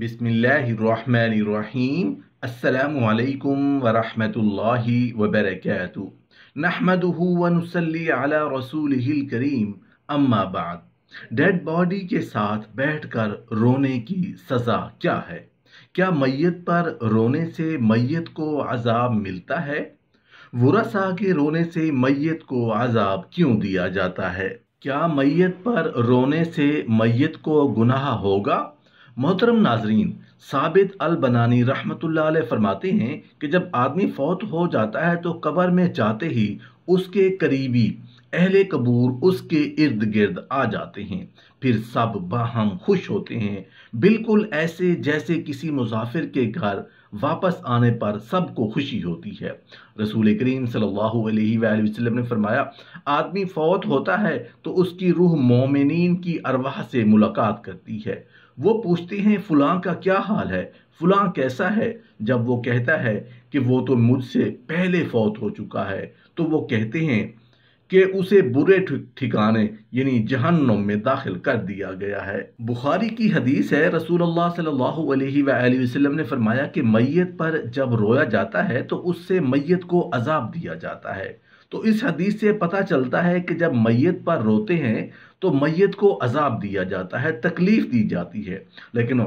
बिसमीम् अल्लाम वरहमल वबरक नहमद अला रसूल करीम अम्मा बाद डेड बॉडी के साथ बैठकर रोने की सज़ा क्या है क्या मैत पर रोने से मैत को अजाब मिलता है वरसा के रोने से मैत को अजाब क्यों दिया जाता है क्या मैत पर रोने से मैत को गुनाह होगा मोहतरम नाजरीन साबित अल बनानी रहमतुल्लाह फरमाते हैं कि जब आदमी फौत हो जाता है तो कबर में जाते ही उसके करीबी अहले कबूर उसके इर्द गिर्द आ जाते हैं फिर सब बाहम खुश होते हैं बिल्कुल ऐसे जैसे किसी मुसाफिर के घर वापस आने पर सबको खुशी होती है रसूल करीम सल्हसम ने फरमाया आदमी फौत होता है तो उसकी रूह मोमिन की अरवाह से मुलाकात करती है वो पूछती हैं फुलां का क्या हाल है फुलां कैसा है जब वो कहता है कि वो तो मुझसे पहले फौत हो चुका है तो वो कहते हैं कि उसे बुरे ठिकाने यानी जहन्नम में दाखिल कर दिया गया है बुखारी की हदीस है रसूल अल्लाह सल्लल्लाहु अलैहि वसल्लम ने फरमाया कि मैयत पर जब रोया जाता है तो उससे मैयत को अजाब दिया जाता है तो इस हदीस से पता चलता है कि जब मैयत पर रोते हैं तो मैयत को अजाब दिया जाता है तकलीफ़ दी जाती है लेकिन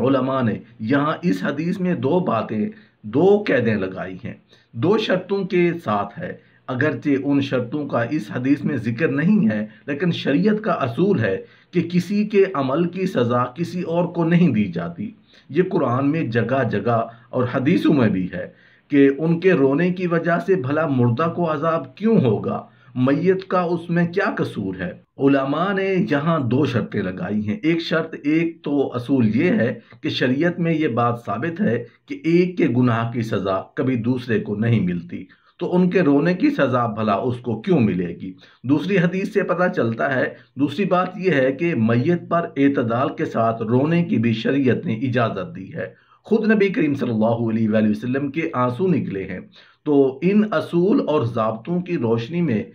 ने यहाँ इस हदीस में दो बातें दो कैदें लगाई हैं दो शर्तों के साथ है अगरचे उन शर्तों का इस हदीस में जिक्र नहीं है लेकिन शरीयत का असूल है कि किसी के अमल की सज़ा किसी और को नहीं दी जाती ये कुरान में जगह जगह और हदीसों में भी है कि उनके रोने की वजह से भला मुर्दा को अजाब क्यों होगा मैत का उसमें क्या कसूर है उलमा ने यहाँ दो शर्तें लगाई हैं एक शर्त एक तो असूल ये है कि शरीयत में ये बात साबित है कि एक के गुनाह की सज़ा कभी दूसरे को नहीं मिलती तो उनके रोने की सज़ा भला उसको क्यों मिलेगी दूसरी हदीस से पता चलता है दूसरी बात यह है कि मैत पर एतदाल के साथ रोने की भी शरीयत ने इजाज़त दी है खुद नबी करीम सल्लल्लाहु अलैहि वसल्लम के आंसू निकले हैं तो इन असूल और जबतों की रोशनी में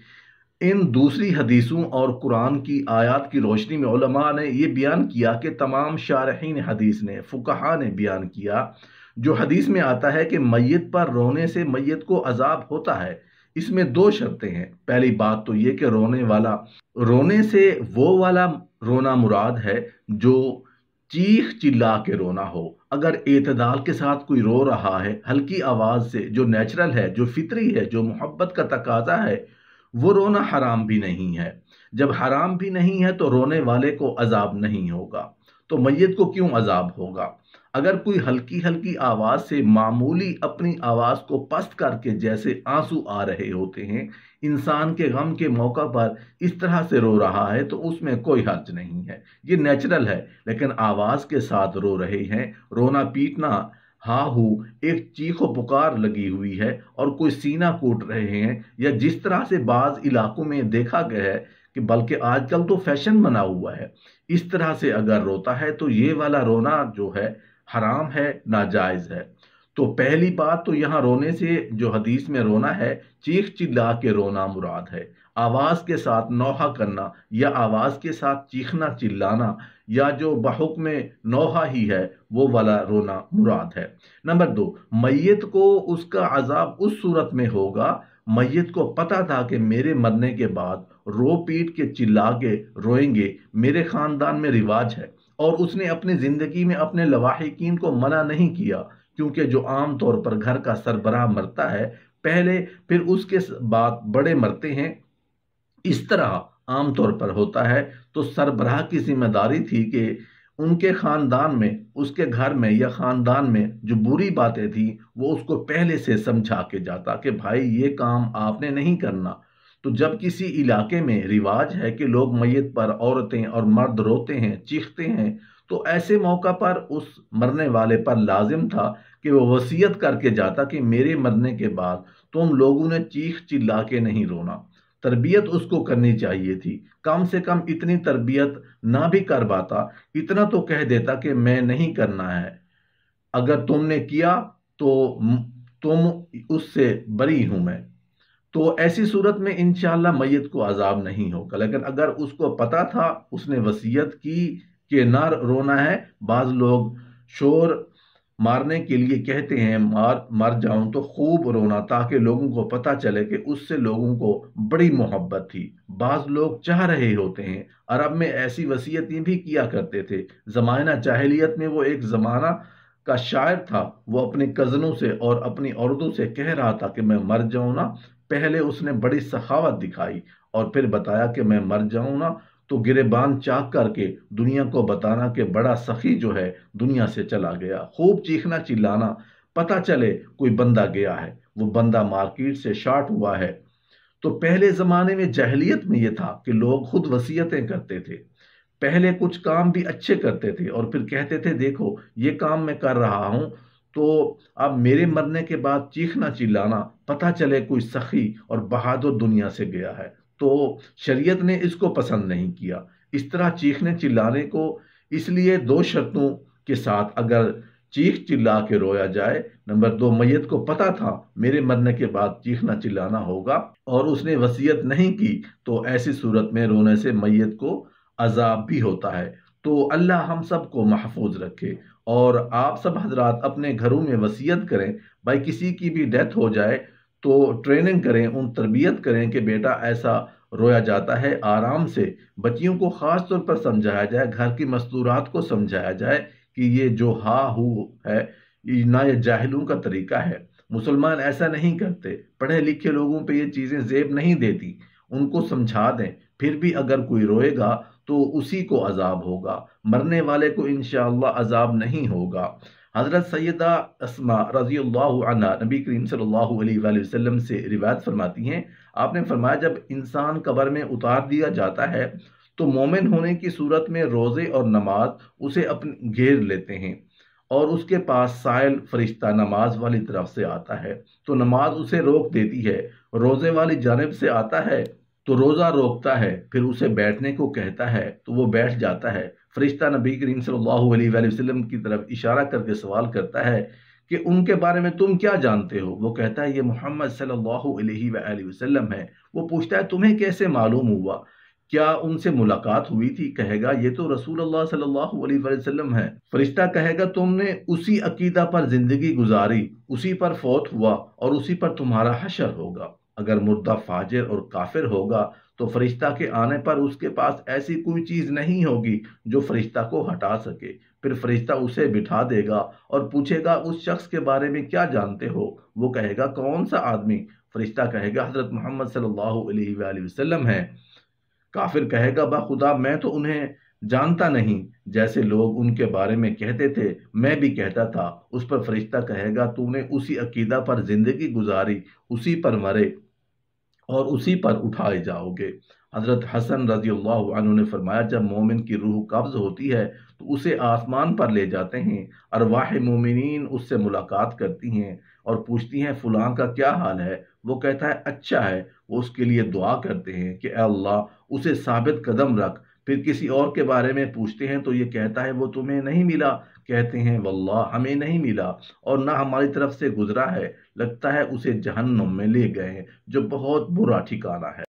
इन दूसरी हदीसों और कुरान की आयत की रोशनी में ने यह बयान किया कि तमाम शारहन हदीस ने फ़ुकहा ने बयान किया जो हदीस में आता है कि मैत पर रोने से मैत को अजाब होता है इसमें दो शर्तें हैं पहली बात तो ये कि रोने वाला रोने से वो वाला रोना मुराद है जो चीख चिल्ला के रोना हो अगर एतदाल के साथ कोई रो रहा है हल्की आवाज़ से जो नेचुरल है जो फितरी है जो मोहब्बत का तकाजा है वो रोना हराम भी नहीं है जब हराम भी नहीं है तो रोने वाले को अजाब नहीं होगा तो मैयत को क्यों अजाब होगा अगर कोई हल्की हल्की आवाज़ से मामूली अपनी आवाज़ को पस्त करके जैसे आंसू आ रहे होते हैं इंसान के गम के मौका पर इस तरह से रो रहा है तो उसमें कोई हर्ज नहीं है ये नेचुरल है लेकिन आवाज़ के साथ रो रहे हैं रोना पीटना हा हू एक चीखो पुकार लगी हुई है और कोई सीना कूट रहे हैं या जिस तरह से बाज़ इलाकों में देखा गया है कि बल्कि आजकल तो फैशन बना हुआ है इस तरह से अगर रोता है तो ये वाला रोना जो है हराम है नाजायज़ है तो पहली बात तो यहाँ रोने से जो हदीस में रोना है चीख चिल्ला के रोना मुराद है आवाज़ के साथ नौहा करना या आवाज़ के साथ चीखना चिल्लाना या जो बहुक में नौहा ही है वो वाला रोना मुराद है नंबर दो मैत को उसका अजाब उस सूरत में होगा मैयत को पता था कि मेरे मरने के बाद रो पीट के चिल्ला के रोएंगे मेरे ख़ानदान में रिवाज है और उसने अपनी ज़िंदगी में अपने लवाहिकीन को मना नहीं किया क्योंकि जो आम तौर पर घर का सरबराह मरता है पहले फिर उसके बाद बड़े मरते हैं इस तरह आम तौर पर होता है तो सरबराह की जिम्मेदारी थी कि उनके खानदान में उसके घर में या खानदान में जो बुरी बातें थी वो उसको पहले से समझा के जाता कि भाई ये काम आपने नहीं करना तो जब किसी इलाके में रिवाज है कि लोग मैत पर औरतें और मर्द रोते हैं चीखते हैं तो ऐसे मौका पर उस मरने वाले पर लाजिम था कि वो वसीयत करके जाता कि मेरे मरने के बाद तुम लोगों ने चीख चिल्ला के नहीं रोना तरबियत उसको करनी चाहिए थी कम से कम इतनी तरबियत ना भी कर पाता इतना तो कह देता कि मैं नहीं करना है अगर तुमने किया तो तुम उससे बरी हूं मैं तो ऐसी सूरत में इनशाला मैत को अजाब नहीं होगा लेकिन अगर उसको पता था उसने वसीयत की कि ना रोना है बाज़ लोग शोर मारने के लिए कहते हैं मार मर जाऊं तो खूब रोना ताकि लोगों को पता चले कि उससे लोगों को बड़ी मोहब्बत थी बाज लोग चाह रहे होते हैं अरब में ऐसी वसीयतें भी किया करते थे जमाना जाहलीत में वो एक जमाना का शायर था वो अपने कज़नों से और अपनी औरतों से कह रहा था कि मैं मर जाऊं ना पहले उसने बड़ी सखावत दिखाई और फिर बताया कि मैं मर जाऊं ना तो गिरेबान चाक करके दुनिया को बताना कि बड़ा सखी जो है दुनिया से चला गया खूब चीखना चिल्लाना पता चले कोई बंदा गया है वो बंदा मार्केट से शार्ट हुआ है तो पहले ज़माने में जहलीत में ये था कि लोग खुद वसीयतें करते थे पहले कुछ काम भी अच्छे करते थे और फिर कहते थे देखो ये काम मैं कर रहा हूँ तो अब मेरे मरने के बाद चीखना चिल्लाना पता चले कोई सखी और बहादुर दुनिया से गया है तो शरीयत ने इसको पसंद नहीं किया इस तरह चीखने चिल्लाने को इसलिए दो शर्तों के साथ अगर चीख चिल्ला के रोया जाए नंबर दो मैयत को पता था मेरे मरने के बाद चीखना चिल्लाना होगा और उसने वसीयत नहीं की तो ऐसी सूरत में रोने से मैयत को अजाब भी होता है तो अल्लाह हम सब को महफूज रखे और आप सब हजरात अपने घरों में वसीयत करें भाई किसी की भी डेथ हो जाए तो ट्रेनिंग करें उन तरबियत करें कि बेटा ऐसा रोया जाता है आराम से बच्चियों को ख़ास तौर पर समझाया जाए घर की मस्तूरात को समझाया जाए कि ये जो हा हु है ना ये जाहिलों का तरीका है मुसलमान ऐसा नहीं करते पढ़े लिखे लोगों पे ये चीज़ें जेब नहीं देती उनको समझा दें फिर भी अगर कोई रोएगा तो उसी को अजाब होगा मरने वाले को इन अजाब नहीं होगा हज़रत सैदा असमा रजी अल्लाह नबी करीम सल्हसम से रिवायत फरमाती हैं आपने फरमाया जब इंसान कबर में उतार दिया जाता है तो मोमिन होने की सूरत में रोज़े और नमाज उसे अपने घेर लेते हैं और उसके पास साइल फरिश्ता नमाज वाली तरफ से आता है तो नमाज उसे रोक देती है रोज़े वाली जानब से आता है तो रोज़ा रोकता है फिर उसे बैठने को कहता है तो वो बैठ जाता है फरिश्ता नबी करीम सल्लल्लाहु अलैहि वसल्लम की तरफ इशारा करके सवाल करता है कि उनके बारे में तुम क्या जानते हो वो कहता है ये मोहम्मद सल्लल्लाहु अलैहि वसल्लम है वो पूछता है तुम्हें कैसे मालूम हुआ क्या उनसे मुलाकात हुई थी कहेगा ये तो रसूल अल्लाह सल्लल्लाहु अलैहि वसल्लम है फरिश्ता कहेगा तुमने उसी अकीदा पर ज़िंदगी गुजारी उसी पर फौत हुआ और उसी पर तुम्हारा हशर होगा अगर मुर्दा फाजिर और काफिर होगा तो फरिश्ता के आने पर उसके पास ऐसी कोई चीज़ नहीं होगी जो फरिश्ता को हटा सके फिर फरिश्ता उसे बिठा देगा और पूछेगा उस शख्स के बारे में क्या जानते हो वो कहेगा कौन सा आदमी फरिश्ता कहेगा हज़रत मोहम्मद सल्लल्लाहु अलैहि वसल्लम है काफिर कहेगा बाखुदा मैं तो उन्हें जानता नहीं जैसे लोग उनके बारे में कहते थे मैं भी कहता था उस पर फरिश्ता कहेगा तूने उसी अकीदा पर जिंदगी गुजारी उसी पर मरे और उसी पर उठाए जाओगे हज़रत हसन रजी अल्लाह ने फरमाया जब मोमिन की रूह कब्ज़ होती है तो उसे आसमान पर ले जाते हैं और वाह मोमिन उससे मुलाकात करती हैं और पूछती हैं फ़लाँ का क्या हाल है वो कहता है अच्छा है वो उसके लिए दुआ करते हैं कि अल्लाह उसे साबित कदम रख फिर किसी और के बारे में पूछते हैं तो ये कहता है वो तुम्हें नहीं मिला कहते हैं वल्लाह हमें नहीं मिला और ना हमारी तरफ से गुजरा है लगता है उसे जहन्नुम में ले गए हैं जो बहुत बुरा ठिकाना है